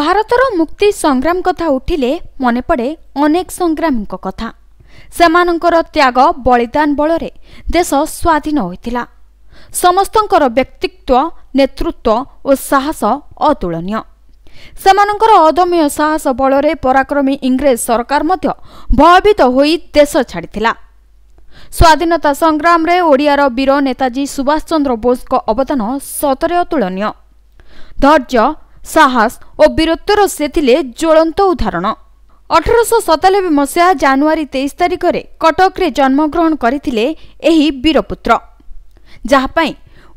ଭାରତର ମୁକ୍ତି ସଂଗ୍ରାମ କଥା ଉଠିଲେ ମନେ ପଡ଼େ ଅନେକ ସଂଗ୍ରାମୀଙ୍କ କଥା ସେମାନଙ୍କର ତ୍ୟାଗ ବଳିଦାନ ବଳରେ ଦେଶ ସ୍ୱାଧୀନ ହୋଇଥିଲା ସମସ୍ତଙ୍କର ବ୍ୟକ୍ତିତ୍ୱ ନେତୃତ୍ୱ ଓ ସାହସ ଅତୁଳନୀୟ ସେମାନଙ୍କର ଅଦମ୍ୟ ସାହସ ବଳରେ ପରାକ୍ରମୀ ଇଂରେଜ ସରକାର ମଧ୍ୟ ଭୟଭୀତ ହୋଇ ଦେଶ ଛାଡ଼ିଥିଲା ସ୍ୱାଧୀନତା ସଂଗ୍ରାମରେ ଓଡ଼ିଆର ବୀର ନେତାଜୀ ସୁଭାଷ ଚନ୍ଦ୍ର ବୋଷଙ୍କ ଅବଦାନ ସତରେ ଅତୁଳନୀୟ ଧୈର୍ଯ୍ୟ ସାହସ ଓ ବୀରତ୍ୱର ସେ ଥିଲେ ଜ୍ୱଳନ୍ତ ଉଦାହରଣ ଅଠରଶହ ସତାନବେ ମସିହା ଜାନୁଆରୀ ତେଇଶ ତାରିଖରେ କଟକରେ ଜନ୍ମଗ୍ରହଣ କରିଥିଲେ ଏହି ବୀରପୁତ୍ର ଯାହା ପାଇଁ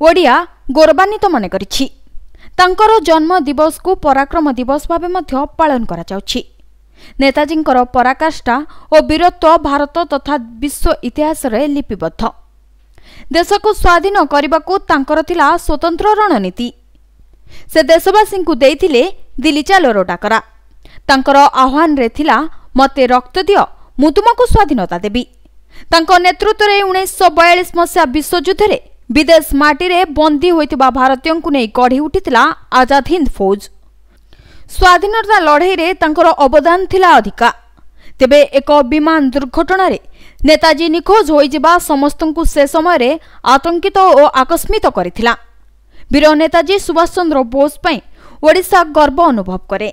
ଓଡ଼ିଆ ଗୌରବାନ୍ୱିତ ମନେ କରିଛି ତାଙ୍କର ଜନ୍ମ ଦିବସକୁ ପରାକ୍ରମ ଦିବସ ଭାବେ ମଧ୍ୟ ପାଳନ କରାଯାଉଛି ନେତାଜୀଙ୍କର ପରାକାଷ୍ଠା ଓ ବୀରତ୍ୱ ଭାରତ ତଥା ବିଶ୍ୱ ଇତିହାସରେ ଲିପିବଦ୍ଧ ଦେଶକୁ ସ୍ୱାଧୀନ କରିବାକୁ ତାଙ୍କର ଥିଲା ସ୍ୱତନ୍ତ୍ର ରଣନୀତି ସେ ଦେଶବାସୀଙ୍କୁ ଦେଇଥିଲେ ଦିଲ୍ଲୀ ଚାଲର ଡାକରା ତାଙ୍କର ଆହ୍ୱାନରେ ଥିଲା ମୋତେ ରକ୍ତ ଦିଅ ମୁଁ ତୁମକୁ ସ୍ୱାଧୀନତା ଦେବି ତାଙ୍କ ନେତୃତ୍ୱରେ ଉଣେଇଶହ ବୟାଳିଶ ମସିହା ବିଶ୍ୱଯୁଦ୍ଧରେ ବିଦେଶ ମାଟିରେ ବନ୍ଦୀ ହୋଇଥିବା ଭାରତୀୟଙ୍କୁ ନେଇ ଗଢ଼ି ଉଠିଥିଲା ଆଜାଦ ହିନ୍ଦ ଫୌଜ ସ୍ୱାଧୀନତା ଲଢ଼େଇରେ ତାଙ୍କର ଅବଦାନ ଥିଲା ଅଧିକା ତେବେ ଏକ ବିମାନ ଦୁର୍ଘଟଣାରେ ନେତାଜୀ ନିଖୋଜ ହୋଇଯିବା ସମସ୍ତଙ୍କୁ ସେ ସମୟରେ ଆତଙ୍କିତ ଓ ଆକସ୍ମିତ କରିଥିଲା ବୀର ନେତାଜୀ ସୁଭାଷ ଚନ୍ଦ୍ର ବୋଷ ପାଇଁ ଓଡ଼ିଶା ଗର୍ବ ଅନୁଭବ କରେ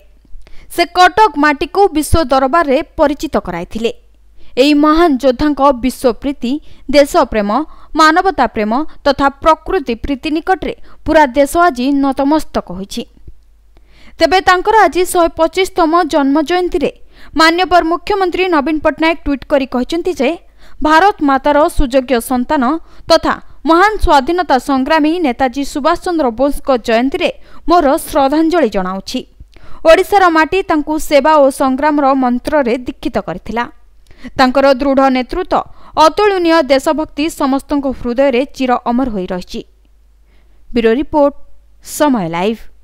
ସେ କଟକ ମାଟିକୁ ବିଶ୍ୱ ଦରବାରରେ ପରିଚିତ କରାଇଥିଲେ ଏହି ମହାନ ଯୋଦ୍ଧାଙ୍କ ବିଶ୍ୱପ୍ରୀତି ଦେଶପ୍ରେମ ମାନବତା ପ୍ରେମ ତଥା ପ୍ରକୃତି ପ୍ରୀତି ନିକଟରେ ପୁରା ଦେଶ ଆଜି ନତମସ୍ତକ ହୋଇଛି ତେବେ ତାଙ୍କର ଆଜି ଶହେ ପଚିଶତମ ଜନ୍ମ ଜୟନ୍ତୀରେ ମାନ୍ୟବର ମୁଖ୍ୟମନ୍ତ୍ରୀ ନବୀନ ପଟ୍ଟନାୟକ ଟ୍ୱିଟ୍ କରି କହିଛନ୍ତି ଯେ ଭାରତ ମାତାର ସୁଯୋଗ୍ୟ ସନ୍ତାନ ତଥା ମହାନ ସ୍ୱାଧୀନତା ସଂଗ୍ରାମୀ ନେତାଜୀ ସୁଭାଷ ଚନ୍ଦ୍ର ବୋଷଙ୍କ ଜୟନ୍ତୀରେ ମୋର ଶ୍ରଦ୍ଧାଞ୍ଜଳି ଜଣାଉଛି ଓଡ଼ିଶାର ମାଟି ତାଙ୍କୁ ସେବା ଓ ସଂଗ୍ରାମର ମନ୍ତ୍ରରେ ଦୀକ୍ଷିତ କରିଥିଲା ତାଙ୍କର ଦୃଢ଼ ନେତୃତ୍ୱ ଅତୁଳନୀୟ ଦେଶଭକ୍ତି ସମସ୍ତଙ୍କ ହୃଦୟରେ ଚିର ଅମର ହୋଇ ରହିଛି ବ୍ୟୁରୋ ରିପୋର୍ଟ